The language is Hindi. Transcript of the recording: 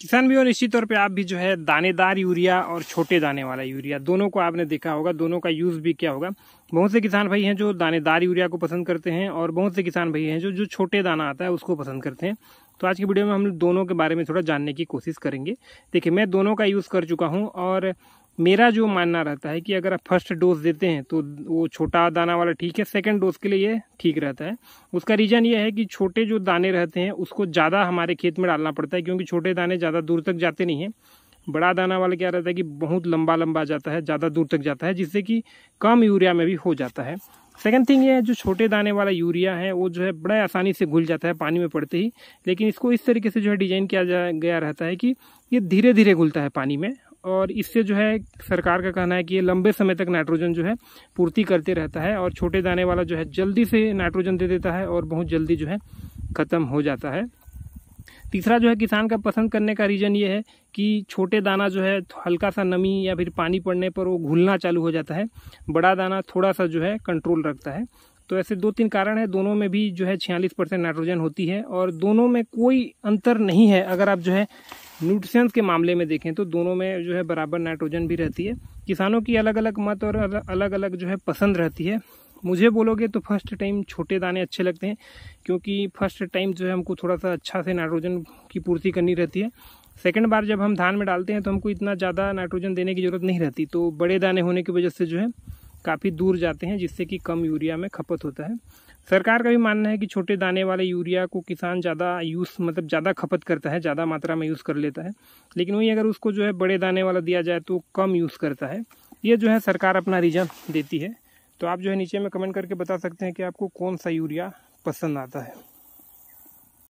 किसान भी और निश्चित तौर पे आप भी जो है दानेदार यूरिया और छोटे दाने वाला यूरिया दोनों को आपने देखा होगा दोनों का यूज़ भी क्या होगा बहुत से किसान भाई हैं जो दानेदार यूरिया को पसंद करते हैं और बहुत से किसान भाई हैं जो जो छोटे दाना आता है उसको पसंद करते हैं तो आज की वीडियो में हम दोनों के बारे में थोड़ा जानने की कोशिश करेंगे देखिए मैं दोनों का यूज़ कर चुका हूँ और मेरा जो मानना रहता है कि अगर आप फर्स्ट डोज देते हैं तो वो छोटा दाना वाला ठीक है सेकंड डोज के लिए ये ठीक रहता है उसका रीज़न ये है कि छोटे जो दाने रहते हैं उसको ज़्यादा हमारे खेत में डालना पड़ता है क्योंकि छोटे दाने ज़्यादा दूर तक जाते नहीं हैं बड़ा दाना वाला क्या रहता है कि बहुत लंबा लंबा जाता है ज़्यादा दूर तक जाता है जिससे कि कम यूरिया में भी हो जाता है सेकेंड थिंग ये है जो छोटे दाने वाला यूरिया है वो जो है बड़े आसानी से घुल जाता है पानी में पड़ते ही लेकिन इसको इस तरीके से जो है डिजाइन किया गया रहता है कि ये धीरे धीरे घुलता है पानी में और इससे जो है सरकार का कहना है कि ये लंबे समय तक नाइट्रोजन जो है पूर्ति करते रहता है और छोटे दाने वाला जो है जल्दी से नाइट्रोजन दे देता है और बहुत जल्दी जो है ख़त्म हो जाता है तीसरा जो है किसान का पसंद करने का रीज़न ये है कि छोटे दाना जो है हल्का सा नमी या फिर पानी पड़ने पर वो घुलना चालू हो जाता है बड़ा दाना थोड़ा सा जो है कंट्रोल रखता है तो ऐसे दो तीन कारण है दोनों में भी जो है छियालीस परसेंट नाइट्रोजन होती है और दोनों में कोई अंतर नहीं है अगर आप जो है न्यूट्रिशंस के मामले में देखें तो दोनों में जो है बराबर नाइट्रोजन भी रहती है किसानों की अलग अलग मत और अलग अलग जो है पसंद रहती है मुझे बोलोगे तो फर्स्ट टाइम छोटे दाने अच्छे लगते हैं क्योंकि फर्स्ट टाइम जो है हमको थोड़ा सा अच्छा से नाइट्रोजन की पूर्ति करनी रहती है सेकेंड बार जब हम धान में डालते हैं तो हमको इतना ज़्यादा नाइट्रोजन देने की ज़रूरत नहीं रहती तो बड़े दाने होने की वजह से जो है काफ़ी दूर जाते हैं जिससे कि कम यूरिया में खपत होता है सरकार का भी मानना है कि छोटे दाने वाले यूरिया को किसान ज़्यादा यूज़ मतलब ज़्यादा खपत करता है ज़्यादा मात्रा में यूज़ कर लेता है लेकिन वही अगर उसको जो है बड़े दाने वाला दिया जाए तो कम यूज़ करता है ये जो है सरकार अपना रीजन देती है तो आप जो है नीचे में कमेंट करके बता सकते हैं कि आपको कौन सा यूरिया पसंद आता है